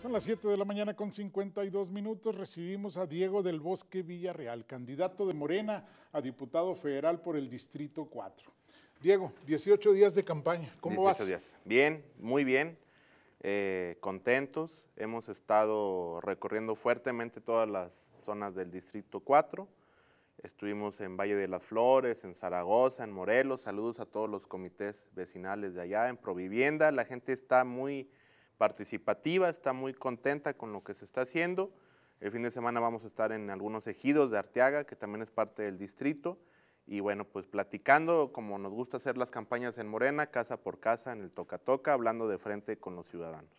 Son las 7 de la mañana con 52 minutos. Recibimos a Diego del Bosque Villarreal, candidato de Morena a diputado federal por el Distrito 4. Diego, 18 días de campaña. ¿Cómo 18 vas? Días. Bien, muy bien. Eh, contentos. Hemos estado recorriendo fuertemente todas las zonas del Distrito 4. Estuvimos en Valle de las Flores, en Zaragoza, en Morelos. Saludos a todos los comités vecinales de allá, en Provivienda. La gente está muy participativa, está muy contenta con lo que se está haciendo. El fin de semana vamos a estar en algunos ejidos de Arteaga, que también es parte del distrito. Y bueno, pues platicando, como nos gusta hacer las campañas en Morena, casa por casa, en el toca toca, hablando de frente con los ciudadanos.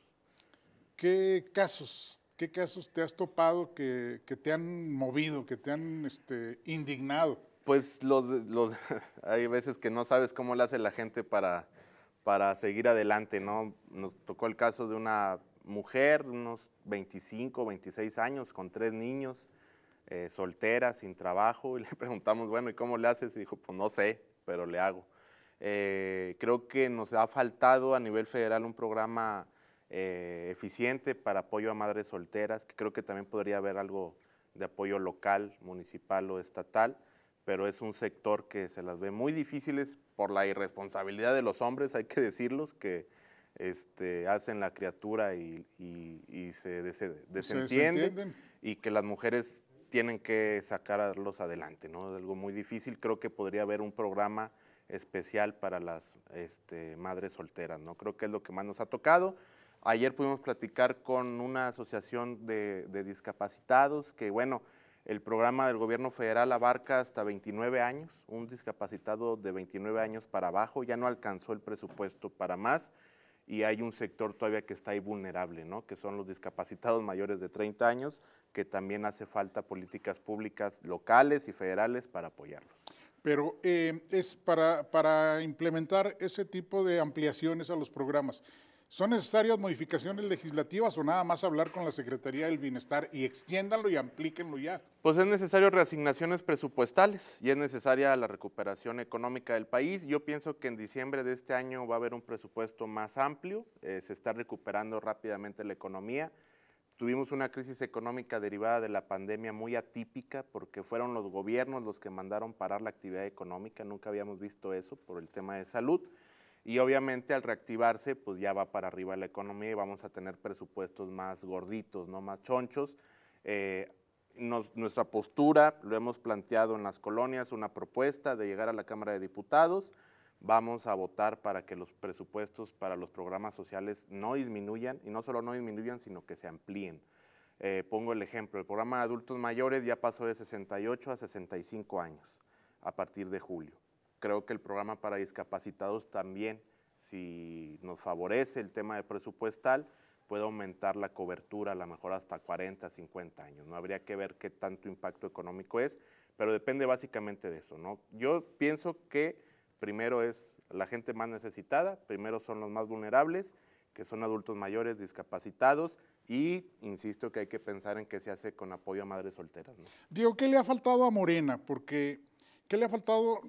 ¿Qué casos, qué casos te has topado que, que te han movido, que te han este, indignado? Pues los, los hay veces que no sabes cómo le hace la gente para, para seguir adelante, ¿no? Nos tocó el caso de una mujer, unos 25, 26 años, con tres niños, eh, soltera, sin trabajo, y le preguntamos, bueno, ¿y cómo le haces? Y dijo, pues no sé, pero le hago. Eh, creo que nos ha faltado a nivel federal un programa eh, eficiente para apoyo a madres solteras, que creo que también podría haber algo de apoyo local, municipal o estatal pero es un sector que se las ve muy difíciles por la irresponsabilidad de los hombres, hay que decirlos, que este, hacen la criatura y, y, se, desentienden, y que las mujeres tienen que sacarlos adelante, ¿no? Es algo muy difícil, creo que podría haber un programa especial para las este, madres solteras, ¿no? Creo que es lo que más nos ha tocado. Ayer pudimos platicar con una asociación de, de discapacitados que, bueno, el programa del gobierno federal abarca hasta 29 años, un discapacitado de 29 años para abajo ya no alcanzó el presupuesto para más y hay un sector todavía que está ahí vulnerable, ¿no? que son los discapacitados mayores de 30 años, que también hace falta políticas públicas locales y federales para apoyarlos. Pero eh, es para implementar ese tipo de ampliaciones a los programas, ¿Son necesarias modificaciones legislativas o nada más hablar con la Secretaría del Bienestar y extiéndanlo y amplíquenlo ya? Pues es necesario reasignaciones presupuestales y es necesaria la recuperación económica del país. Yo pienso que en diciembre de este año va a haber un presupuesto más amplio, eh, se está recuperando rápidamente la economía. Tuvimos una crisis económica derivada de la pandemia muy atípica porque fueron los gobiernos los que mandaron parar la actividad económica, nunca habíamos visto eso por el tema de salud. Y obviamente al reactivarse, pues ya va para arriba la economía y vamos a tener presupuestos más gorditos, no más chonchos. Eh, nuestra postura, lo hemos planteado en las colonias, una propuesta de llegar a la Cámara de Diputados. Vamos a votar para que los presupuestos para los programas sociales no disminuyan, y no solo no disminuyan, sino que se amplíen. Eh, pongo el ejemplo, el programa de adultos mayores ya pasó de 68 a 65 años a partir de julio creo que el programa para discapacitados también, si nos favorece el tema de presupuestal, puede aumentar la cobertura a lo mejor hasta 40, 50 años. No habría que ver qué tanto impacto económico es, pero depende básicamente de eso. ¿no? Yo pienso que primero es la gente más necesitada, primero son los más vulnerables, que son adultos mayores, discapacitados, y insisto que hay que pensar en qué se hace con apoyo a madres solteras. Diego, Digo, ¿qué le ha faltado a Morena? Porque, ¿qué le ha faltado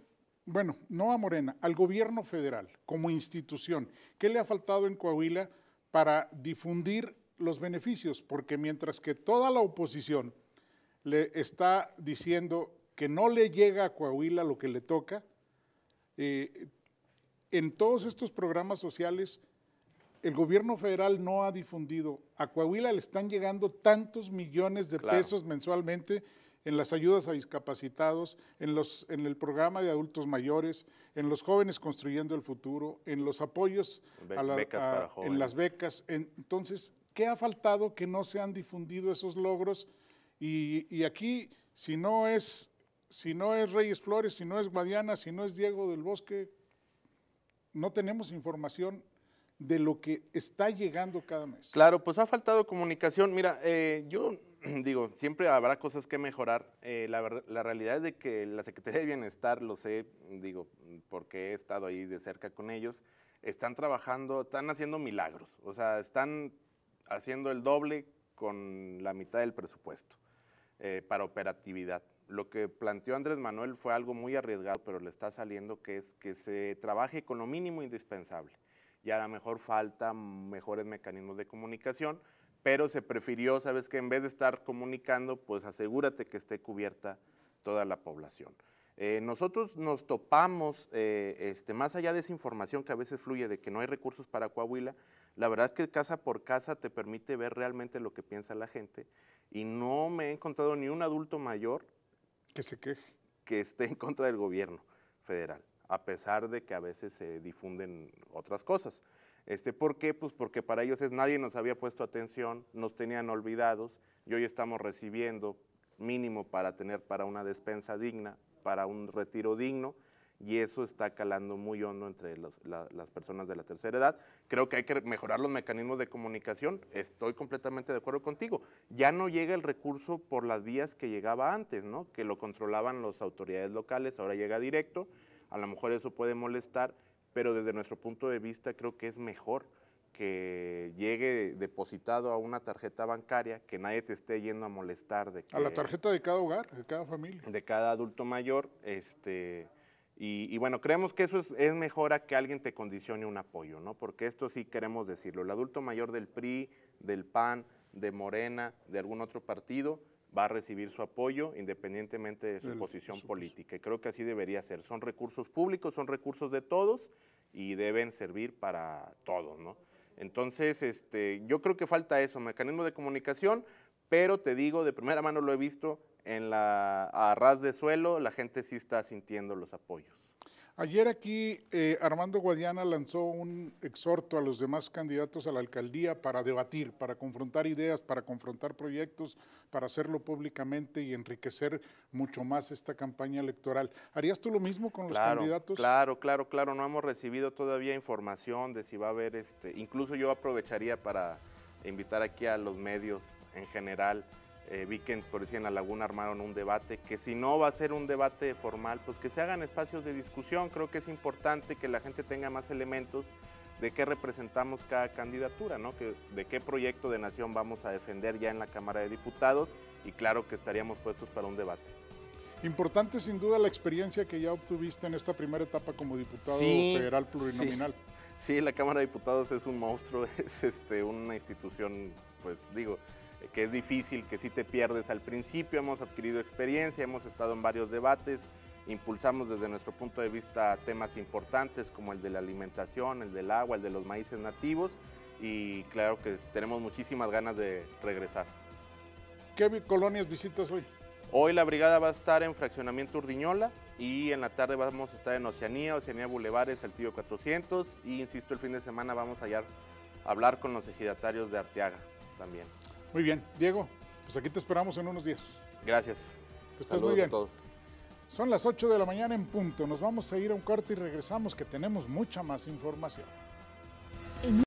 bueno, no a Morena, al gobierno federal como institución. ¿Qué le ha faltado en Coahuila para difundir los beneficios? Porque mientras que toda la oposición le está diciendo que no le llega a Coahuila lo que le toca, eh, en todos estos programas sociales el gobierno federal no ha difundido. A Coahuila le están llegando tantos millones de pesos mensualmente en las ayudas a discapacitados, en, los, en el programa de adultos mayores, en los jóvenes construyendo el futuro, en los apoyos a la, en las becas. entonces, ¿qué ha faltado que no se han difundido esos logros? Y, aquí, si no es... Si no es Reyes Flores, si no es Guadiana, si no es Diego del Bosque, no tenemos información de lo que está llegando cada mes. Claro, pues ha faltado comunicación. Mira, eh, yo digo, siempre habrá cosas que mejorar. Eh, la, realidad es de que la Secretaría de Bienestar, lo sé, digo, porque he estado ahí de cerca con ellos, están trabajando, están haciendo milagros. O sea, están haciendo el doble con la mitad del presupuesto eh, para operatividad. Lo que planteó Andrés Manuel fue algo muy arriesgado, pero le está saliendo que es que se trabaje con lo mínimo indispensable. Y a lo mejor falta mejores mecanismos de comunicación, pero se prefirió, sabes que en vez de estar comunicando, pues asegúrate que esté cubierta toda la población. Eh, nosotros nos topamos, eh, este, más allá de esa información que a veces fluye de que no hay recursos para Coahuila, la verdad es que casa por casa te permite ver realmente lo que piensa la gente y no me he encontrado ni un adulto mayor que se queje que esté en contra del gobierno federal, a pesar de que a veces se difunden otras cosas. Este, ¿Por qué? Pues porque para ellos es nadie nos había puesto atención, nos tenían olvidados y hoy estamos recibiendo mínimo para tener para una despensa digna, para un retiro digno y eso está calando muy hondo entre las personas de la tercera edad. Creo que hay que mejorar los mecanismos de comunicación, estoy completamente de acuerdo contigo. Ya no llega el recurso por las vías que llegaba antes, ¿no? que lo controlaban las autoridades locales, ahora llega directo, a lo mejor eso puede molestar, pero desde nuestro punto de vista creo que es mejor que llegue depositado a una tarjeta bancaria, que nadie te esté yendo a molestar. De a la tarjeta de cada hogar, de cada familia. De cada adulto mayor. Este, y, bueno, creemos que eso es, es, mejor a que alguien te condicione un apoyo, ¿no? Porque esto sí queremos decirlo. El adulto mayor del PRI, del PAN, de Morena, de algún otro partido, va a recibir su apoyo independientemente de su posición política. Y creo que así debería ser. Son recursos públicos, son recursos de todos y deben servir para todos, ¿no? Entonces, este, yo creo que falta eso, mecanismo de comunicación, pero te digo, de primera mano lo he visto, en la, a ras de suelo la gente sí está sintiendo los apoyos. Ayer aquí eh, Armando Guadiana lanzó un exhorto a los demás candidatos a la alcaldía para debatir, para confrontar ideas, para confrontar proyectos, para hacerlo públicamente y enriquecer mucho más esta campaña electoral. ¿Harías tú lo mismo con los candidatos? Claro, claro, claro. No hemos recibido todavía información de si va a haber este. Incluso yo aprovecharía para invitar aquí a los medios en general eh, vi que por decir en la laguna armaron un debate, que si no va a ser un debate formal, pues que se hagan espacios de discusión, creo que es importante que la gente tenga más elementos de qué representamos cada candidatura, ¿no? Que, de qué proyecto de nación vamos a defender ya en la Cámara de Diputados y claro que estaríamos puestos para un debate. Importante sin duda la experiencia que ya obtuviste en esta primera etapa como diputado federal plurinominal. Sí. la Cámara de Diputados es un monstruo, es este, una institución, pues digo, que es difícil, que si te pierdes al principio, hemos adquirido experiencia, hemos estado en varios debates, impulsamos desde nuestro punto de vista temas importantes como el de la alimentación, el del agua, el de los maíces nativos y claro que tenemos muchísimas ganas de regresar. ¿Qué colonias visitas hoy? Hoy la brigada va a estar en Fraccionamiento Urdiñola y en la tarde vamos a estar en Oceanía, Oceanía Bulevares, Saltillo 400 y insisto, el fin de semana vamos a a hablar con los ejidatarios de Arteaga también. Muy bien, Diego, pues aquí te esperamos en unos días. Gracias. Que muy bien. Son las 8 de la mañana en punto. Nos vamos a ir a un corte y regresamos que tenemos mucha más información.